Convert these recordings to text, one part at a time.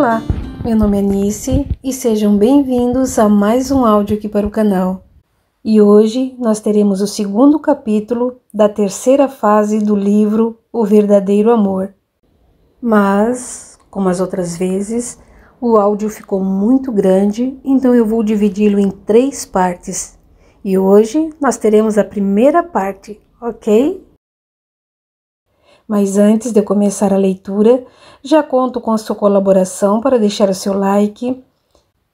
Olá, meu nome é Nice e sejam bem-vindos a mais um áudio aqui para o canal. E hoje nós teremos o segundo capítulo da terceira fase do livro O Verdadeiro Amor. Mas, como as outras vezes, o áudio ficou muito grande, então eu vou dividi-lo em três partes. E hoje nós teremos a primeira parte, ok? Mas antes de começar a leitura, já conto com a sua colaboração para deixar o seu like,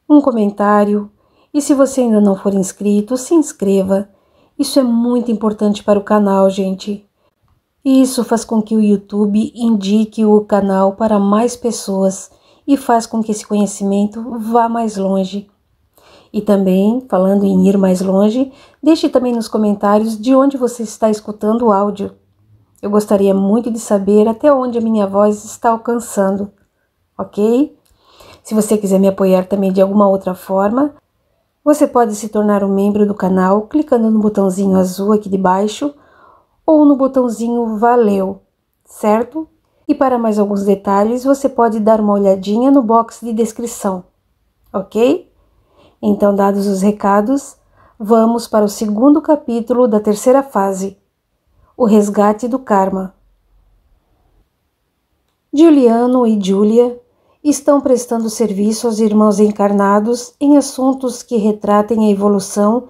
um comentário e se você ainda não for inscrito, se inscreva. Isso é muito importante para o canal, gente. Isso faz com que o YouTube indique o canal para mais pessoas e faz com que esse conhecimento vá mais longe. E também, falando em ir mais longe, deixe também nos comentários de onde você está escutando o áudio. Eu gostaria muito de saber até onde a minha voz está alcançando, ok? Se você quiser me apoiar também de alguma outra forma, você pode se tornar um membro do canal clicando no botãozinho azul aqui de baixo ou no botãozinho valeu, certo? E para mais alguns detalhes, você pode dar uma olhadinha no box de descrição, ok? Então, dados os recados, vamos para o segundo capítulo da terceira fase. O resgate do karma. Juliano e Julia estão prestando serviço aos irmãos encarnados em assuntos que retratem a evolução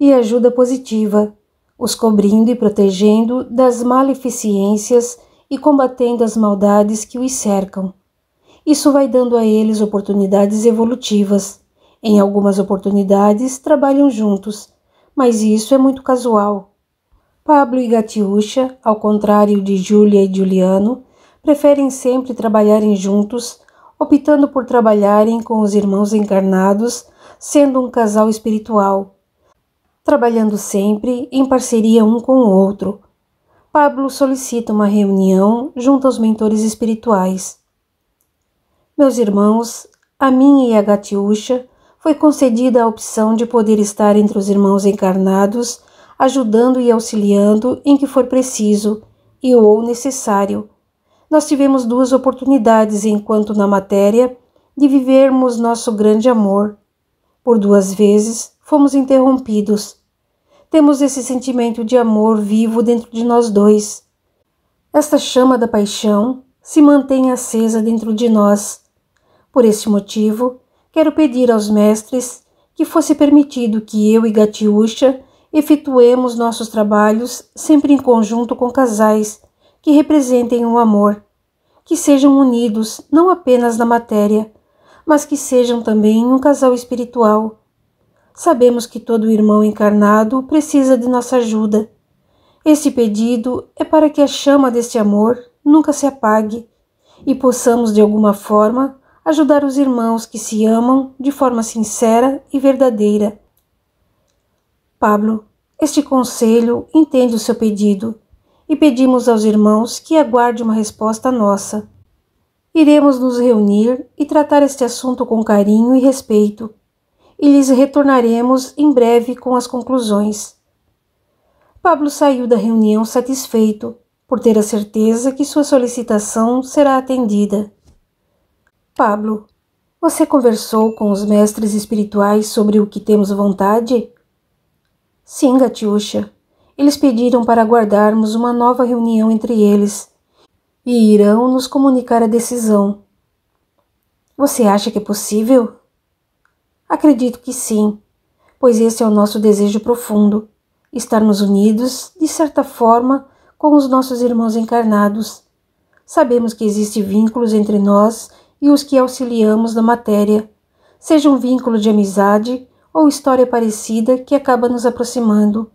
e ajuda positiva, os cobrindo e protegendo das maleficiências e combatendo as maldades que os cercam. Isso vai dando a eles oportunidades evolutivas. Em algumas oportunidades, trabalham juntos, mas isso é muito casual. Pablo e Gatiúcha, ao contrário de Júlia e Juliano, preferem sempre trabalharem juntos, optando por trabalharem com os irmãos encarnados, sendo um casal espiritual, trabalhando sempre em parceria um com o outro. Pablo solicita uma reunião junto aos mentores espirituais. Meus irmãos, a mim e a Gatiúcha foi concedida a opção de poder estar entre os irmãos encarnados ajudando e auxiliando em que for preciso e ou necessário. Nós tivemos duas oportunidades enquanto na matéria de vivermos nosso grande amor. Por duas vezes fomos interrompidos. Temos esse sentimento de amor vivo dentro de nós dois. Esta chama da paixão se mantém acesa dentro de nós. Por este motivo, quero pedir aos mestres que fosse permitido que eu e Gatiúcha efetuemos nossos trabalhos sempre em conjunto com casais que representem o um amor, que sejam unidos não apenas na matéria, mas que sejam também um casal espiritual. Sabemos que todo irmão encarnado precisa de nossa ajuda. Este pedido é para que a chama deste amor nunca se apague e possamos, de alguma forma, ajudar os irmãos que se amam de forma sincera e verdadeira Pablo, este conselho entende o seu pedido e pedimos aos irmãos que aguarde uma resposta nossa. Iremos nos reunir e tratar este assunto com carinho e respeito, e lhes retornaremos em breve com as conclusões. Pablo saiu da reunião satisfeito, por ter a certeza que sua solicitação será atendida. Pablo, você conversou com os mestres espirituais sobre o que temos vontade? Sim, Gatiúcha. Eles pediram para aguardarmos uma nova reunião entre eles e irão nos comunicar a decisão. Você acha que é possível? Acredito que sim, pois esse é o nosso desejo profundo: estarmos unidos, de certa forma, com os nossos irmãos encarnados. Sabemos que existem vínculos entre nós e os que auxiliamos na matéria, seja um vínculo de amizade ou história parecida que acaba nos aproximando.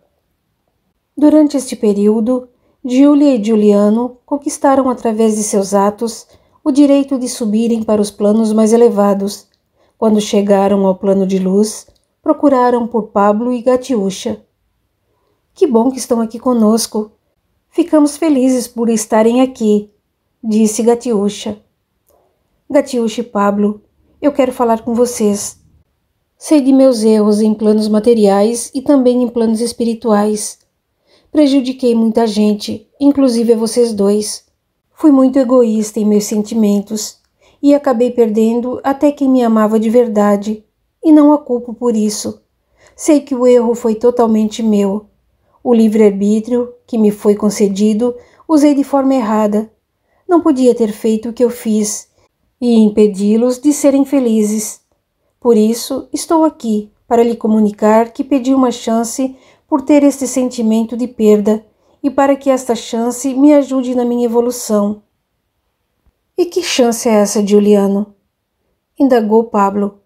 Durante este período, Giulia e Juliano conquistaram através de seus atos o direito de subirem para os planos mais elevados. Quando chegaram ao plano de luz, procuraram por Pablo e Gatiúcha. Que bom que estão aqui conosco. Ficamos felizes por estarem aqui, disse Gatiúcha. Gatiúcha e Pablo, eu quero falar com vocês. Sei de meus erros em planos materiais e também em planos espirituais. Prejudiquei muita gente, inclusive vocês dois. Fui muito egoísta em meus sentimentos e acabei perdendo até quem me amava de verdade, e não a culpo por isso. Sei que o erro foi totalmente meu. O livre-arbítrio que me foi concedido usei de forma errada. Não podia ter feito o que eu fiz e impedi-los de serem felizes. Por isso, estou aqui para lhe comunicar que pedi uma chance por ter este sentimento de perda e para que esta chance me ajude na minha evolução. E que chance é essa, Juliano? indagou Pablo.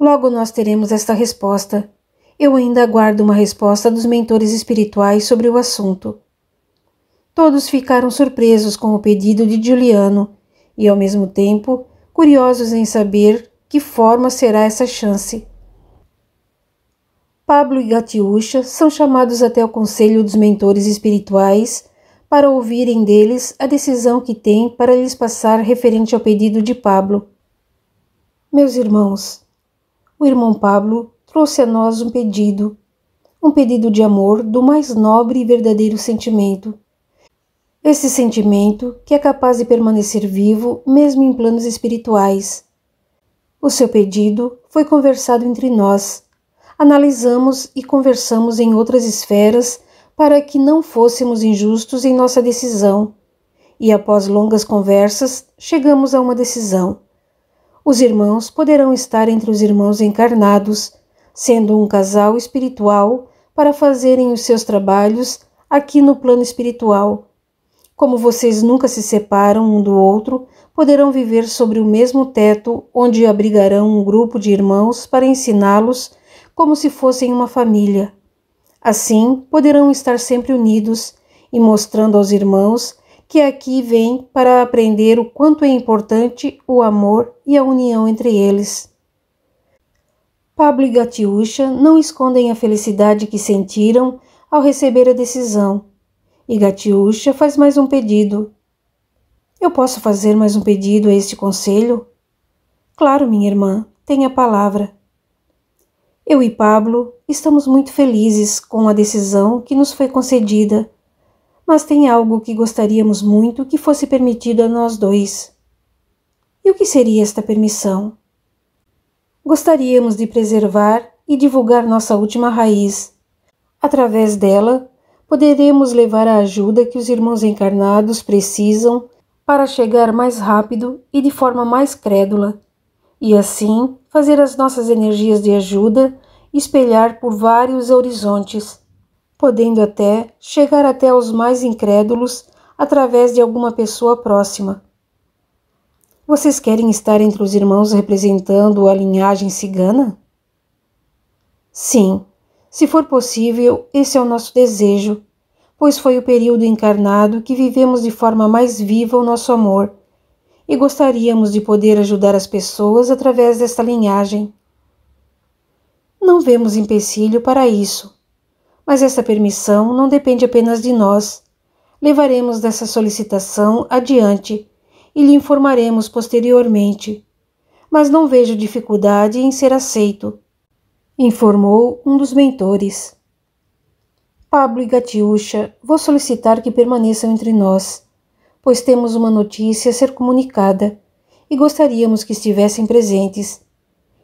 Logo nós teremos esta resposta. Eu ainda aguardo uma resposta dos mentores espirituais sobre o assunto. Todos ficaram surpresos com o pedido de Juliano e, ao mesmo tempo, curiosos em saber que forma será essa chance. Pablo e Gatiúcha são chamados até o Conselho dos Mentores Espirituais para ouvirem deles a decisão que têm para lhes passar referente ao pedido de Pablo. Meus irmãos, o irmão Pablo trouxe a nós um pedido, um pedido de amor do mais nobre e verdadeiro sentimento. Esse sentimento que é capaz de permanecer vivo mesmo em planos espirituais. O seu pedido foi conversado entre nós. Analisamos e conversamos em outras esferas para que não fôssemos injustos em nossa decisão. E após longas conversas, chegamos a uma decisão. Os irmãos poderão estar entre os irmãos encarnados, sendo um casal espiritual para fazerem os seus trabalhos aqui no plano espiritual. Como vocês nunca se separam um do outro, poderão viver sobre o mesmo teto, onde abrigarão um grupo de irmãos para ensiná-los como se fossem uma família. Assim, poderão estar sempre unidos e mostrando aos irmãos que aqui vêm para aprender o quanto é importante o amor e a união entre eles. Pablo e Gatiúcha não escondem a felicidade que sentiram ao receber a decisão. E Gatiúcha faz mais um pedido eu posso fazer mais um pedido a este conselho? Claro, minha irmã, tenha a palavra. Eu e Pablo estamos muito felizes com a decisão que nos foi concedida, mas tem algo que gostaríamos muito que fosse permitido a nós dois. E o que seria esta permissão? Gostaríamos de preservar e divulgar nossa última raiz. Através dela, poderemos levar a ajuda que os irmãos encarnados precisam para chegar mais rápido e de forma mais crédula, e assim fazer as nossas energias de ajuda espelhar por vários horizontes, podendo até chegar até os mais incrédulos através de alguma pessoa próxima. Vocês querem estar entre os irmãos representando a linhagem cigana? Sim, se for possível, esse é o nosso desejo pois foi o período encarnado que vivemos de forma mais viva o nosso amor e gostaríamos de poder ajudar as pessoas através desta linhagem. Não vemos empecilho para isso, mas esta permissão não depende apenas de nós. Levaremos dessa solicitação adiante e lhe informaremos posteriormente. Mas não vejo dificuldade em ser aceito, informou um dos mentores. Pablo e Gatiúcha, vou solicitar que permaneçam entre nós, pois temos uma notícia a ser comunicada e gostaríamos que estivessem presentes.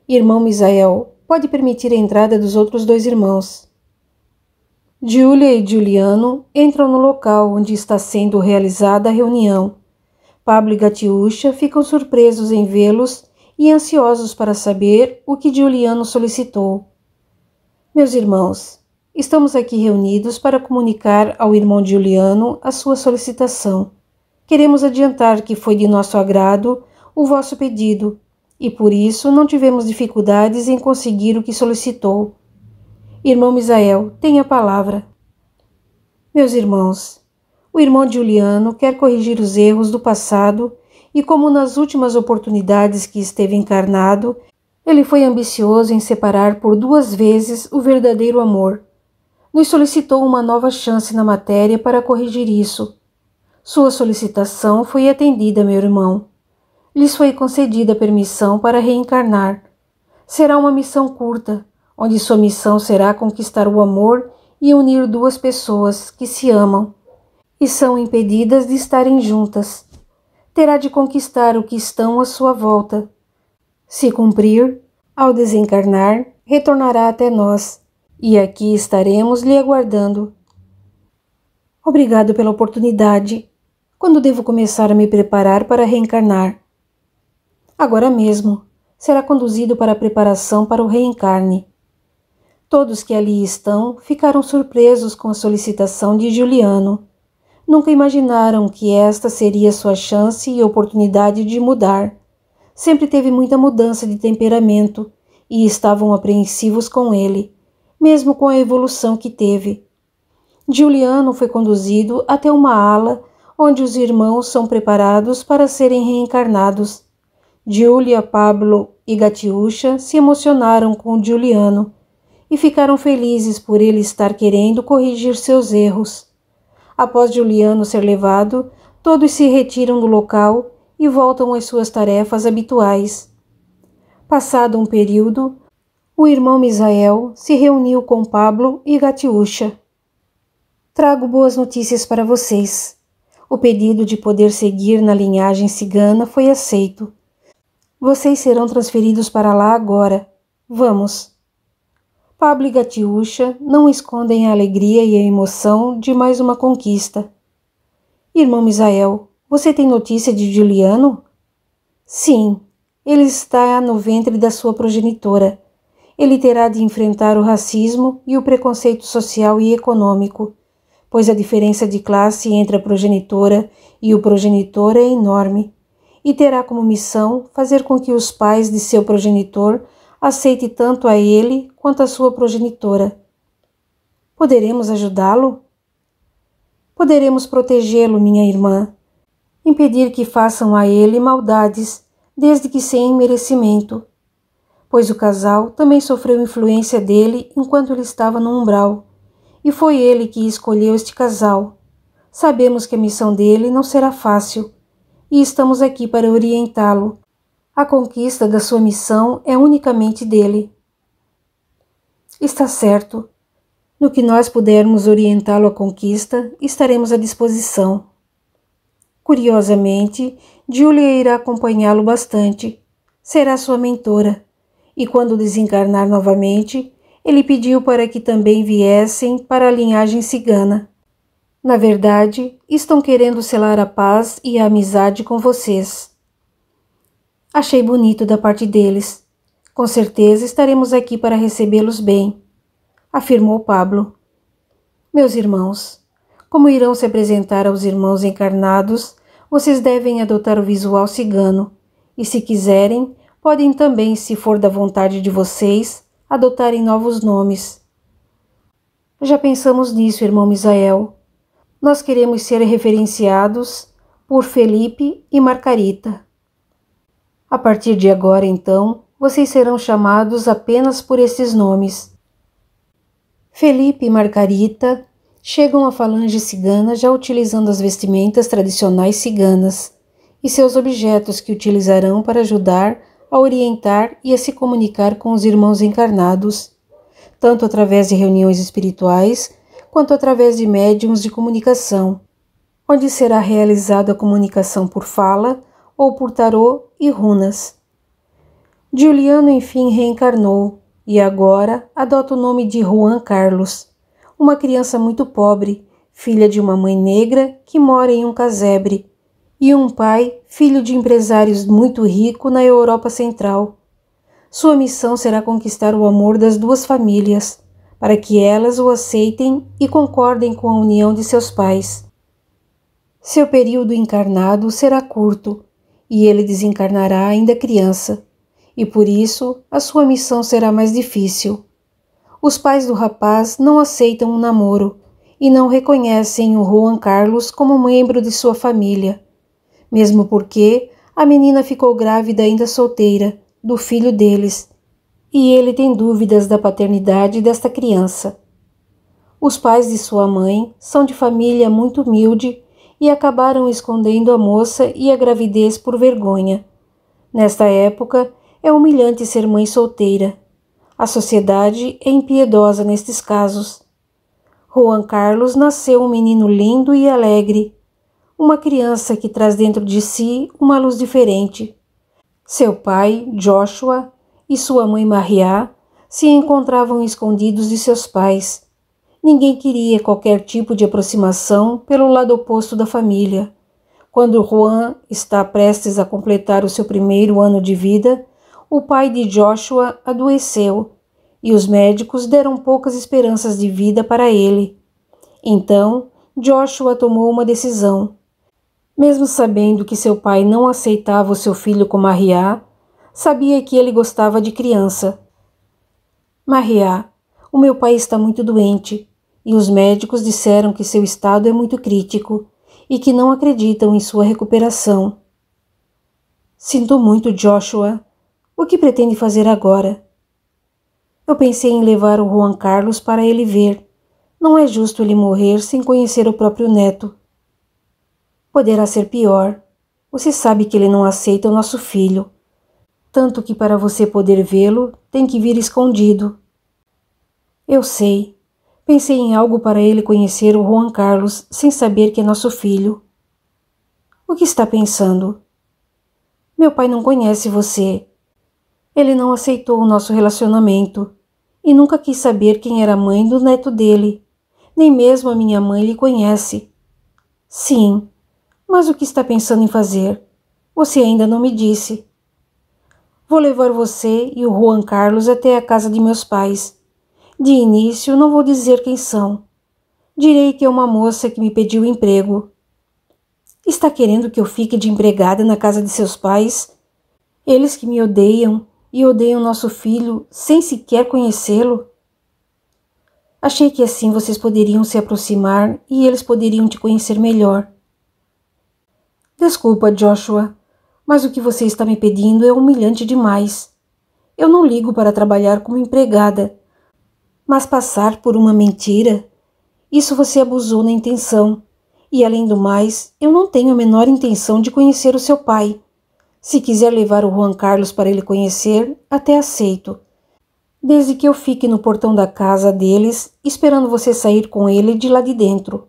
Irmão Misael, pode permitir a entrada dos outros dois irmãos. Júlia e Juliano entram no local onde está sendo realizada a reunião. Pablo e Gatiúcha ficam surpresos em vê-los e ansiosos para saber o que Juliano solicitou. Meus irmãos, Estamos aqui reunidos para comunicar ao irmão Juliano a sua solicitação. Queremos adiantar que foi de nosso agrado o vosso pedido e por isso não tivemos dificuldades em conseguir o que solicitou. Irmão Misael, tenha a palavra. Meus irmãos, o irmão Juliano quer corrigir os erros do passado e, como nas últimas oportunidades que esteve encarnado, ele foi ambicioso em separar por duas vezes o verdadeiro amor nos solicitou uma nova chance na matéria para corrigir isso. Sua solicitação foi atendida, meu irmão. Lhes foi concedida permissão para reencarnar. Será uma missão curta, onde sua missão será conquistar o amor e unir duas pessoas que se amam e são impedidas de estarem juntas. Terá de conquistar o que estão à sua volta. Se cumprir, ao desencarnar, retornará até nós e aqui estaremos lhe aguardando. Obrigado pela oportunidade. Quando devo começar a me preparar para reencarnar? Agora mesmo será conduzido para a preparação para o reencarne. Todos que ali estão ficaram surpresos com a solicitação de Juliano. Nunca imaginaram que esta seria sua chance e oportunidade de mudar. Sempre teve muita mudança de temperamento e estavam apreensivos com ele, mesmo com a evolução que teve. Juliano foi conduzido até uma ala onde os irmãos são preparados para serem reencarnados. Giulia, Pablo e Gatiúcha se emocionaram com Juliano e ficaram felizes por ele estar querendo corrigir seus erros. Após Juliano ser levado, todos se retiram do local e voltam às suas tarefas habituais. Passado um período, o irmão Misael se reuniu com Pablo e Gatiúcha. Trago boas notícias para vocês. O pedido de poder seguir na linhagem cigana foi aceito. Vocês serão transferidos para lá agora. Vamos. Pablo e Gatiúcha não escondem a alegria e a emoção de mais uma conquista. Irmão Misael, você tem notícia de Juliano? Sim, ele está no ventre da sua progenitora ele terá de enfrentar o racismo e o preconceito social e econômico, pois a diferença de classe entre a progenitora e o progenitor é enorme, e terá como missão fazer com que os pais de seu progenitor aceite tanto a ele quanto a sua progenitora. Poderemos ajudá-lo? Poderemos protegê-lo, minha irmã, impedir que façam a ele maldades, desde que sem merecimento pois o casal também sofreu influência dele enquanto ele estava no umbral, e foi ele que escolheu este casal. Sabemos que a missão dele não será fácil, e estamos aqui para orientá-lo. A conquista da sua missão é unicamente dele. Está certo. No que nós pudermos orientá-lo à conquista, estaremos à disposição. Curiosamente, Julia irá acompanhá-lo bastante. Será sua mentora e quando desencarnar novamente, ele pediu para que também viessem para a linhagem cigana. Na verdade, estão querendo selar a paz e a amizade com vocês. Achei bonito da parte deles. Com certeza estaremos aqui para recebê-los bem, afirmou Pablo. Meus irmãos, como irão se apresentar aos irmãos encarnados, vocês devem adotar o visual cigano e, se quiserem, podem também, se for da vontade de vocês, adotarem novos nomes. Já pensamos nisso, irmão Misael. Nós queremos ser referenciados por Felipe e Margarita. A partir de agora, então, vocês serão chamados apenas por esses nomes. Felipe e Margarita chegam à falange cigana já utilizando as vestimentas tradicionais ciganas e seus objetos que utilizarão para ajudar a orientar e a se comunicar com os irmãos encarnados, tanto através de reuniões espirituais quanto através de médiums de comunicação, onde será realizada a comunicação por fala ou por tarô e runas. Juliano enfim reencarnou e agora adota o nome de Juan Carlos, uma criança muito pobre, filha de uma mãe negra que mora em um casebre e um pai, filho de empresários muito rico na Europa Central. Sua missão será conquistar o amor das duas famílias, para que elas o aceitem e concordem com a união de seus pais. Seu período encarnado será curto e ele desencarnará ainda criança, e por isso a sua missão será mais difícil. Os pais do rapaz não aceitam o um namoro e não reconhecem o Juan Carlos como membro de sua família mesmo porque a menina ficou grávida ainda solteira do filho deles e ele tem dúvidas da paternidade desta criança. Os pais de sua mãe são de família muito humilde e acabaram escondendo a moça e a gravidez por vergonha. Nesta época, é humilhante ser mãe solteira. A sociedade é impiedosa nestes casos. Juan Carlos nasceu um menino lindo e alegre, uma criança que traz dentro de si uma luz diferente. Seu pai, Joshua, e sua mãe Maria se encontravam escondidos de seus pais. Ninguém queria qualquer tipo de aproximação pelo lado oposto da família. Quando Juan está prestes a completar o seu primeiro ano de vida, o pai de Joshua adoeceu e os médicos deram poucas esperanças de vida para ele. Então, Joshua tomou uma decisão. Mesmo sabendo que seu pai não aceitava o seu filho com Maria, sabia que ele gostava de criança. Maria, o meu pai está muito doente e os médicos disseram que seu estado é muito crítico e que não acreditam em sua recuperação. Sinto muito, Joshua. O que pretende fazer agora? Eu pensei em levar o Juan Carlos para ele ver. Não é justo ele morrer sem conhecer o próprio neto. Poderá ser pior. Você sabe que ele não aceita o nosso filho. Tanto que para você poder vê-lo, tem que vir escondido. Eu sei. Pensei em algo para ele conhecer o Juan Carlos sem saber que é nosso filho. O que está pensando? Meu pai não conhece você. Ele não aceitou o nosso relacionamento e nunca quis saber quem era a mãe do neto dele. Nem mesmo a minha mãe lhe conhece. Sim, mas o que está pensando em fazer? Você ainda não me disse. Vou levar você e o Juan Carlos até a casa de meus pais. De início, não vou dizer quem são. Direi que é uma moça que me pediu emprego. Está querendo que eu fique de empregada na casa de seus pais? Eles que me odeiam e odeiam nosso filho sem sequer conhecê-lo? Achei que assim vocês poderiam se aproximar e eles poderiam te conhecer melhor. Desculpa, Joshua, mas o que você está me pedindo é humilhante demais. Eu não ligo para trabalhar como empregada, mas passar por uma mentira? Isso você abusou na intenção. E além do mais, eu não tenho a menor intenção de conhecer o seu pai. Se quiser levar o Juan Carlos para ele conhecer, até aceito. Desde que eu fique no portão da casa deles, esperando você sair com ele de lá de dentro.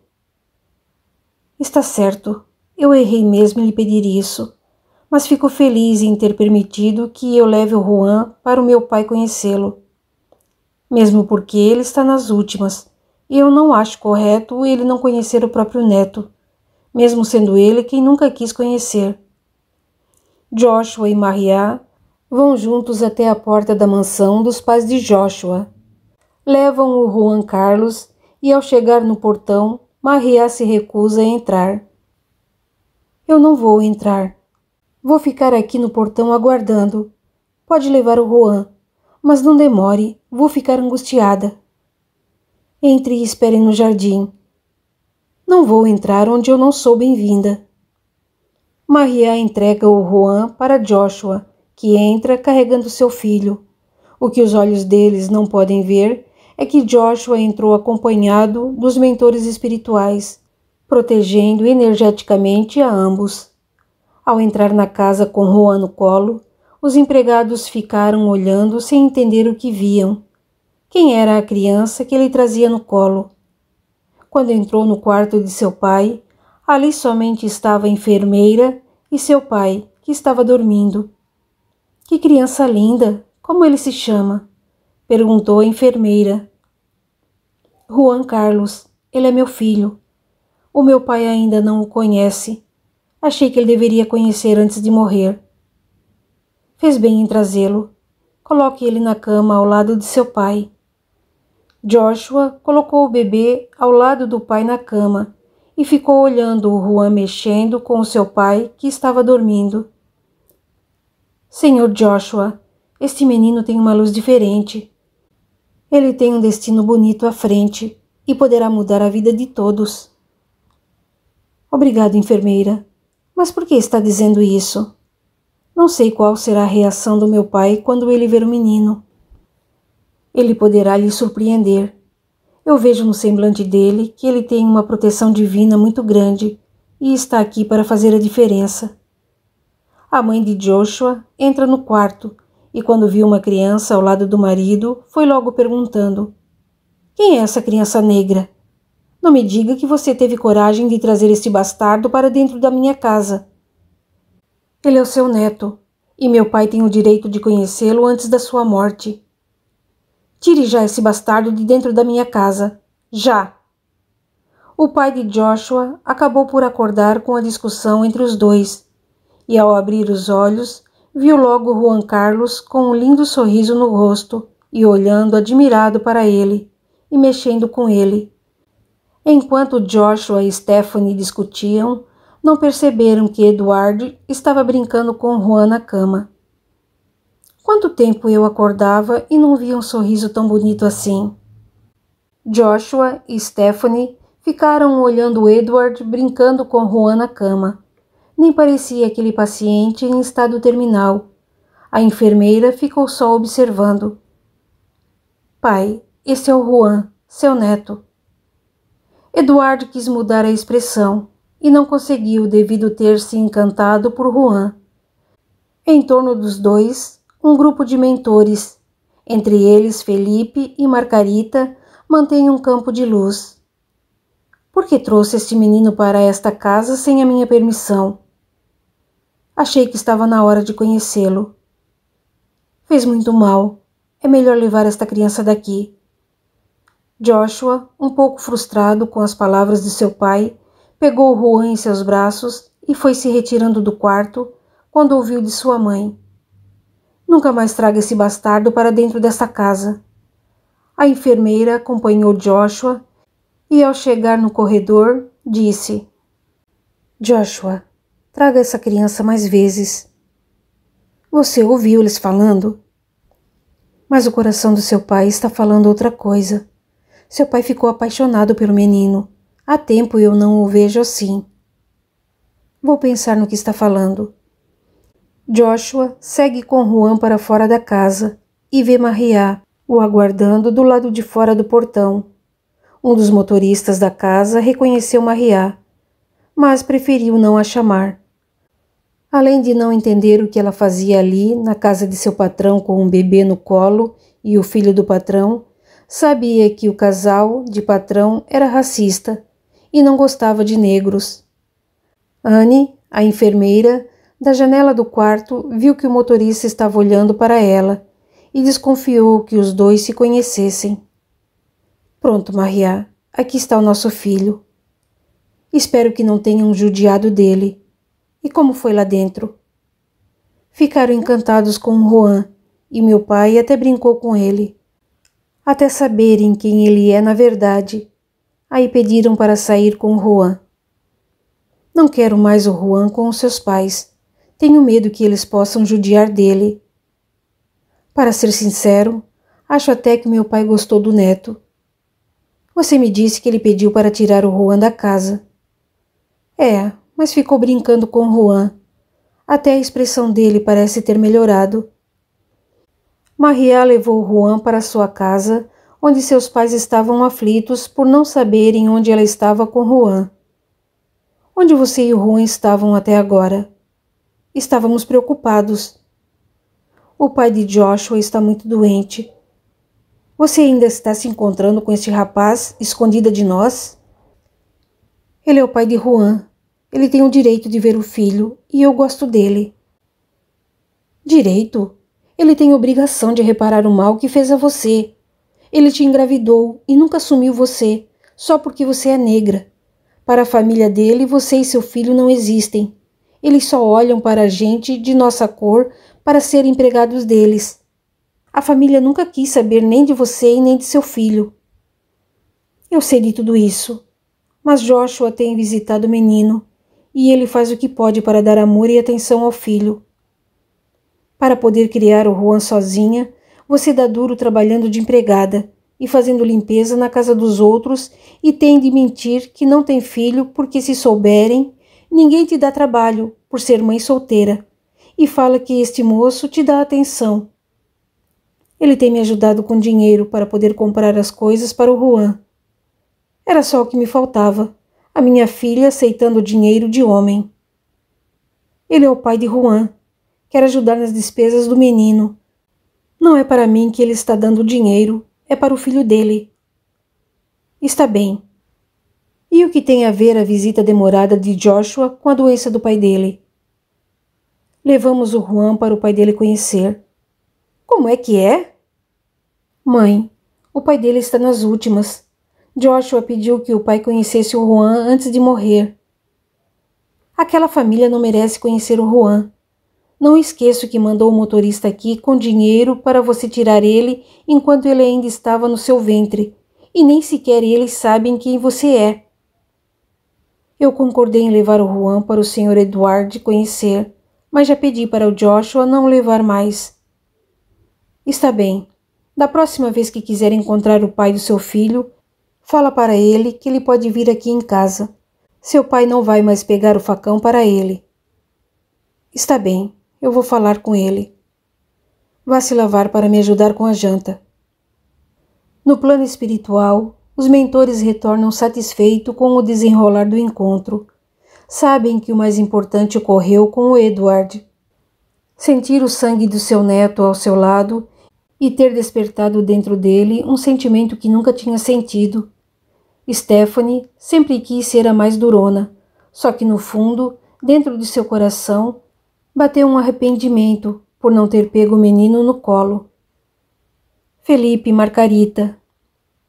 Está certo, eu errei mesmo em lhe pedir isso, mas fico feliz em ter permitido que eu leve o Juan para o meu pai conhecê-lo. Mesmo porque ele está nas últimas, e eu não acho correto ele não conhecer o próprio neto, mesmo sendo ele quem nunca quis conhecer. Joshua e Maria vão juntos até a porta da mansão dos pais de Joshua. Levam o Juan Carlos e, ao chegar no portão, Maria se recusa a entrar. Eu não vou entrar. Vou ficar aqui no portão aguardando. Pode levar o Juan, mas não demore, vou ficar angustiada. Entre e espere no jardim. Não vou entrar onde eu não sou bem-vinda. Maria entrega o Juan para Joshua, que entra carregando seu filho. O que os olhos deles não podem ver é que Joshua entrou acompanhado dos mentores espirituais protegendo energeticamente a ambos. Ao entrar na casa com Juan no colo, os empregados ficaram olhando sem entender o que viam. Quem era a criança que ele trazia no colo? Quando entrou no quarto de seu pai, ali somente estava a enfermeira e seu pai, que estava dormindo. Que criança linda! Como ele se chama? perguntou a enfermeira. Juan Carlos, ele é meu filho. O meu pai ainda não o conhece. Achei que ele deveria conhecer antes de morrer. Fez bem em trazê-lo. Coloque ele na cama ao lado de seu pai. Joshua colocou o bebê ao lado do pai na cama e ficou olhando o Juan mexendo com seu pai que estava dormindo. Senhor Joshua, este menino tem uma luz diferente. Ele tem um destino bonito à frente e poderá mudar a vida de todos. Obrigado, enfermeira. Mas por que está dizendo isso? Não sei qual será a reação do meu pai quando ele ver o menino. Ele poderá lhe surpreender. Eu vejo no semblante dele que ele tem uma proteção divina muito grande e está aqui para fazer a diferença. A mãe de Joshua entra no quarto e, quando viu uma criança ao lado do marido, foi logo perguntando: Quem é essa criança negra? Não me diga que você teve coragem de trazer este bastardo para dentro da minha casa. Ele é o seu neto, e meu pai tem o direito de conhecê-lo antes da sua morte. Tire já esse bastardo de dentro da minha casa. Já! O pai de Joshua acabou por acordar com a discussão entre os dois, e ao abrir os olhos, viu logo Juan Carlos com um lindo sorriso no rosto e olhando admirado para ele e mexendo com ele. Enquanto Joshua e Stephanie discutiam, não perceberam que Edward estava brincando com Juan na cama. Quanto tempo eu acordava e não via um sorriso tão bonito assim? Joshua e Stephanie ficaram olhando Edward brincando com Juan na cama. Nem parecia aquele paciente em estado terminal. A enfermeira ficou só observando. Pai, esse é o Juan, seu neto. Eduardo quis mudar a expressão e não conseguiu devido ter se encantado por Juan. Em torno dos dois, um grupo de mentores, entre eles Felipe e Margarita, mantém um campo de luz. Por que trouxe este menino para esta casa sem a minha permissão? Achei que estava na hora de conhecê-lo. Fez muito mal. É melhor levar esta criança daqui. Joshua, um pouco frustrado com as palavras de seu pai, pegou Juan em seus braços e foi se retirando do quarto quando ouviu de sua mãe: Nunca mais traga esse bastardo para dentro desta casa. A enfermeira acompanhou Joshua e, ao chegar no corredor, disse: Joshua, traga essa criança mais vezes. Você ouviu eles falando? Mas o coração do seu pai está falando outra coisa. Seu pai ficou apaixonado pelo menino. Há tempo eu não o vejo assim. Vou pensar no que está falando. Joshua segue com Juan para fora da casa e vê Maria o aguardando do lado de fora do portão. Um dos motoristas da casa reconheceu Maria, mas preferiu não a chamar. Além de não entender o que ela fazia ali, na casa de seu patrão com um bebê no colo e o filho do patrão, Sabia que o casal de patrão era racista e não gostava de negros. Anne, a enfermeira, da janela do quarto, viu que o motorista estava olhando para ela e desconfiou que os dois se conhecessem. Pronto, Maria, aqui está o nosso filho. Espero que não tenham judiado dele. E como foi lá dentro? Ficaram encantados com Juan e meu pai até brincou com ele até saberem quem ele é na verdade. Aí pediram para sair com Juan. Não quero mais o Juan com os seus pais. Tenho medo que eles possam judiar dele. Para ser sincero, acho até que meu pai gostou do neto. Você me disse que ele pediu para tirar o Juan da casa. É, mas ficou brincando com Juan. Até a expressão dele parece ter melhorado. Maria levou Juan para sua casa, onde seus pais estavam aflitos por não saberem onde ela estava com Juan. Onde você e Juan estavam até agora? Estávamos preocupados. O pai de Joshua está muito doente. Você ainda está se encontrando com este rapaz, escondida de nós? Ele é o pai de Juan. Ele tem o direito de ver o filho e eu gosto dele. Direito? Ele tem obrigação de reparar o mal que fez a você. Ele te engravidou e nunca assumiu você, só porque você é negra. Para a família dele, você e seu filho não existem. Eles só olham para a gente de nossa cor para serem empregados deles. A família nunca quis saber nem de você e nem de seu filho. Eu sei de tudo isso, mas Joshua tem visitado o menino e ele faz o que pode para dar amor e atenção ao filho. Para poder criar o Juan sozinha, você dá duro trabalhando de empregada e fazendo limpeza na casa dos outros e tem de mentir que não tem filho porque se souberem, ninguém te dá trabalho por ser mãe solteira e fala que este moço te dá atenção. Ele tem me ajudado com dinheiro para poder comprar as coisas para o Juan. Era só o que me faltava, a minha filha aceitando o dinheiro de homem. Ele é o pai de Juan quer ajudar nas despesas do menino. Não é para mim que ele está dando dinheiro, é para o filho dele. Está bem. E o que tem a ver a visita demorada de Joshua com a doença do pai dele? Levamos o Juan para o pai dele conhecer. Como é que é? Mãe, o pai dele está nas últimas. Joshua pediu que o pai conhecesse o Juan antes de morrer. Aquela família não merece conhecer o Juan. Não esqueço que mandou o motorista aqui com dinheiro para você tirar ele enquanto ele ainda estava no seu ventre, e nem sequer eles sabem quem você é. Eu concordei em levar o Juan para o senhor Eduardo conhecer, mas já pedi para o Joshua não levar mais. Está bem. Da próxima vez que quiser encontrar o pai do seu filho, fala para ele que ele pode vir aqui em casa. Seu pai não vai mais pegar o facão para ele. Está bem. Eu vou falar com ele. Vá se lavar para me ajudar com a janta. No plano espiritual, os mentores retornam satisfeitos com o desenrolar do encontro. Sabem que o mais importante ocorreu com o Edward. Sentir o sangue do seu neto ao seu lado e ter despertado dentro dele um sentimento que nunca tinha sentido. Stephanie sempre quis ser a mais durona, só que no fundo, dentro de seu coração, bateu um arrependimento por não ter pego o menino no colo. Felipe, Margarita,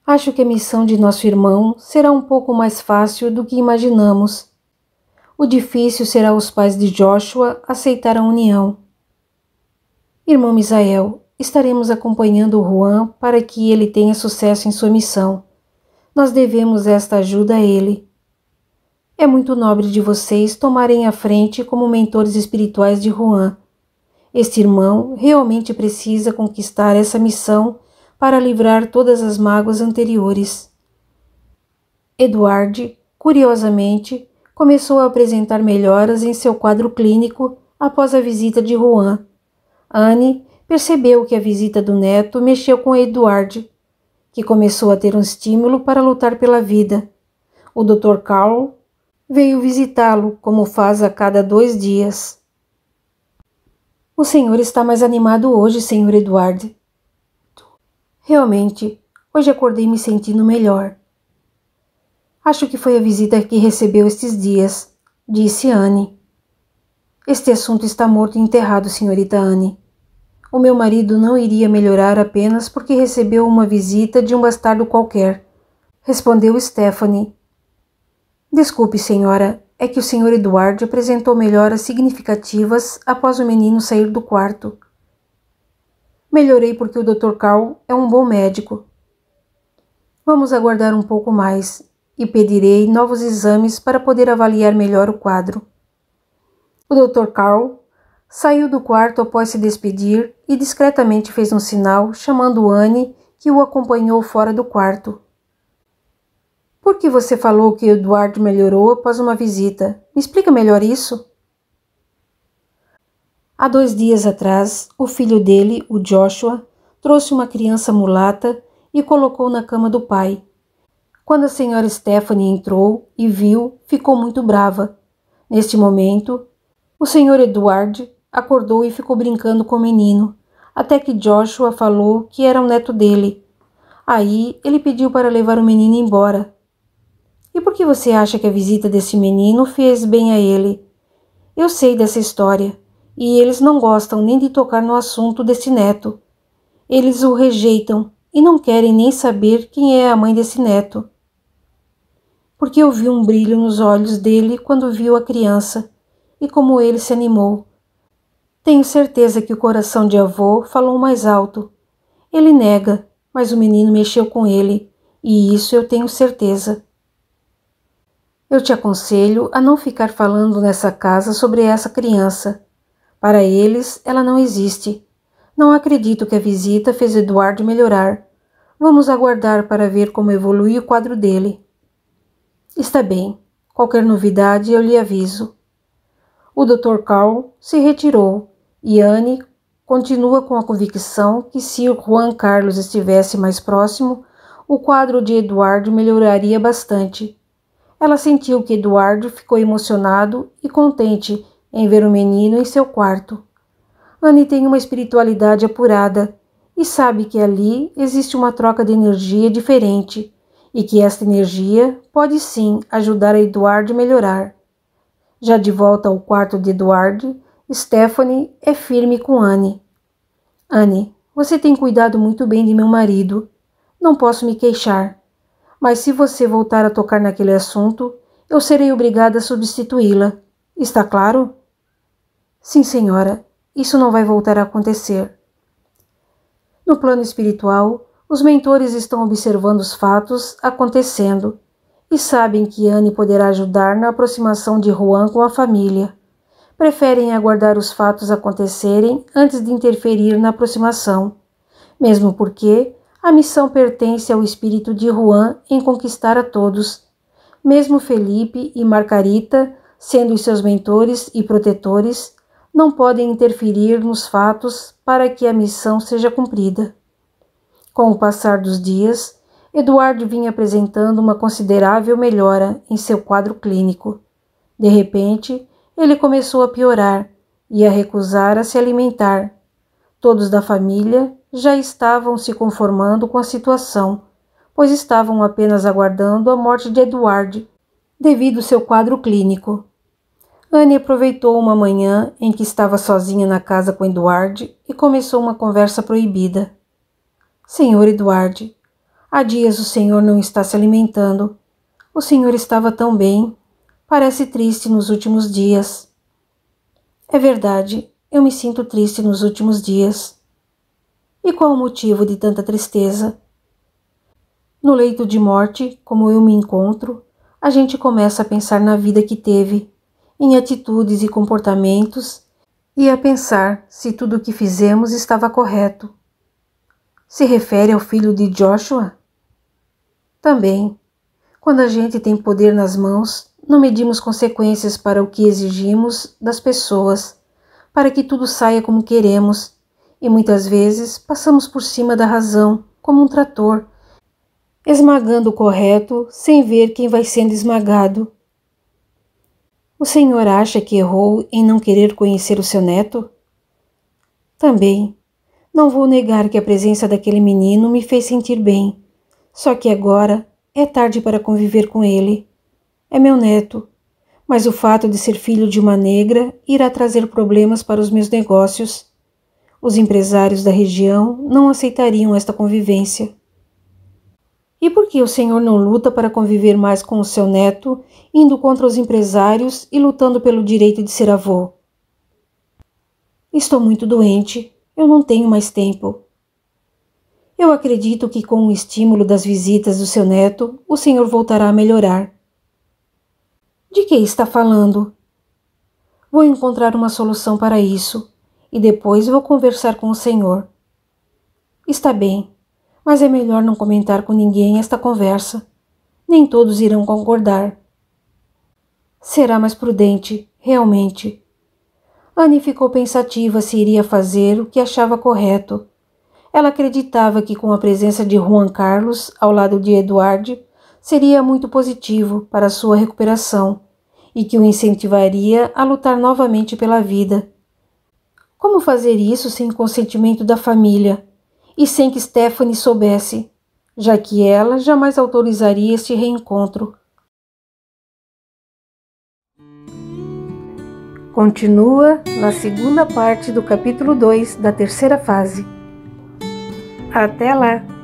acho que a missão de nosso irmão será um pouco mais fácil do que imaginamos. O difícil será os pais de Joshua aceitar a união. Irmão Misael, estaremos acompanhando o Juan para que ele tenha sucesso em sua missão. Nós devemos esta ajuda a ele. É muito nobre de vocês tomarem a frente como mentores espirituais de Juan. Este irmão realmente precisa conquistar essa missão para livrar todas as mágoas anteriores. Eduard, curiosamente, começou a apresentar melhoras em seu quadro clínico após a visita de Juan. Anne percebeu que a visita do neto mexeu com Eduard, que começou a ter um estímulo para lutar pela vida. O Dr. Carl veio visitá-lo, como faz a cada dois dias. O senhor está mais animado hoje, senhor Eduardo. Realmente, hoje acordei me sentindo melhor. Acho que foi a visita que recebeu estes dias, disse Anne. Este assunto está morto e enterrado, senhorita Anne. O meu marido não iria melhorar apenas porque recebeu uma visita de um bastardo qualquer, respondeu Stephanie, Desculpe, senhora, é que o senhor Eduardo apresentou melhoras significativas após o menino sair do quarto. Melhorei porque o Dr. Carl é um bom médico. Vamos aguardar um pouco mais e pedirei novos exames para poder avaliar melhor o quadro. O Dr. Carl saiu do quarto após se despedir e discretamente fez um sinal chamando Anne, que o acompanhou fora do quarto. Por que você falou que Eduardo melhorou após uma visita? Me explica melhor isso. Há dois dias atrás, o filho dele, o Joshua, trouxe uma criança mulata e colocou na cama do pai. Quando a senhora Stephanie entrou e viu, ficou muito brava. Neste momento, o senhor Eduardo acordou e ficou brincando com o menino, até que Joshua falou que era o neto dele. Aí ele pediu para levar o menino embora. E por que você acha que a visita desse menino fez bem a ele? Eu sei dessa história, e eles não gostam nem de tocar no assunto desse neto. Eles o rejeitam e não querem nem saber quem é a mãe desse neto. Porque eu vi um brilho nos olhos dele quando viu a criança e como ele se animou. Tenho certeza que o coração de avô falou mais alto. Ele nega, mas o menino mexeu com ele, e isso eu tenho certeza. Eu te aconselho a não ficar falando nessa casa sobre essa criança. Para eles, ela não existe. Não acredito que a visita fez Eduardo melhorar. Vamos aguardar para ver como evolui o quadro dele. Está bem. Qualquer novidade eu lhe aviso. O Dr. Carl se retirou e Anne continua com a convicção que se Juan Carlos estivesse mais próximo, o quadro de Eduardo melhoraria bastante ela sentiu que Eduardo ficou emocionado e contente em ver o menino em seu quarto. Anne tem uma espiritualidade apurada e sabe que ali existe uma troca de energia diferente e que esta energia pode sim ajudar a Eduardo a melhorar. Já de volta ao quarto de Eduardo, Stephanie é firme com Anne. Anne, você tem cuidado muito bem de meu marido. Não posso me queixar mas se você voltar a tocar naquele assunto, eu serei obrigada a substituí-la. Está claro? Sim, senhora, isso não vai voltar a acontecer. No plano espiritual, os mentores estão observando os fatos acontecendo e sabem que Anne poderá ajudar na aproximação de Juan com a família. Preferem aguardar os fatos acontecerem antes de interferir na aproximação, mesmo porque a missão pertence ao espírito de Juan em conquistar a todos. Mesmo Felipe e Margarita, sendo seus mentores e protetores, não podem interferir nos fatos para que a missão seja cumprida. Com o passar dos dias, Eduardo vinha apresentando uma considerável melhora em seu quadro clínico. De repente, ele começou a piorar e a recusar a se alimentar. Todos da família, já estavam se conformando com a situação, pois estavam apenas aguardando a morte de Eduardo, devido ao seu quadro clínico. Anne aproveitou uma manhã em que estava sozinha na casa com Eduardo e começou uma conversa proibida. Senhor Eduardo, há dias o senhor não está se alimentando. O senhor estava tão bem. Parece triste nos últimos dias. É verdade, eu me sinto triste nos últimos dias. E qual o motivo de tanta tristeza? No leito de morte, como eu me encontro, a gente começa a pensar na vida que teve, em atitudes e comportamentos, e a pensar se tudo o que fizemos estava correto. Se refere ao filho de Joshua? Também, quando a gente tem poder nas mãos, não medimos consequências para o que exigimos das pessoas, para que tudo saia como queremos e muitas vezes passamos por cima da razão, como um trator, esmagando o correto sem ver quem vai sendo esmagado. O senhor acha que errou em não querer conhecer o seu neto? Também. Não vou negar que a presença daquele menino me fez sentir bem. Só que agora é tarde para conviver com ele. É meu neto, mas o fato de ser filho de uma negra irá trazer problemas para os meus negócios os empresários da região não aceitariam esta convivência. E por que o senhor não luta para conviver mais com o seu neto, indo contra os empresários e lutando pelo direito de ser avô? Estou muito doente, eu não tenho mais tempo. Eu acredito que com o estímulo das visitas do seu neto, o senhor voltará a melhorar. De que está falando? Vou encontrar uma solução para isso e depois vou conversar com o senhor. Está bem, mas é melhor não comentar com ninguém esta conversa. Nem todos irão concordar. Será mais prudente, realmente. Anne ficou pensativa se iria fazer o que achava correto. Ela acreditava que com a presença de Juan Carlos ao lado de Eduardo seria muito positivo para sua recuperação e que o incentivaria a lutar novamente pela vida. Como fazer isso sem o consentimento da família e sem que Stephanie soubesse, já que ela jamais autorizaria este reencontro? Continua na segunda parte do capítulo 2 da terceira fase. Até lá!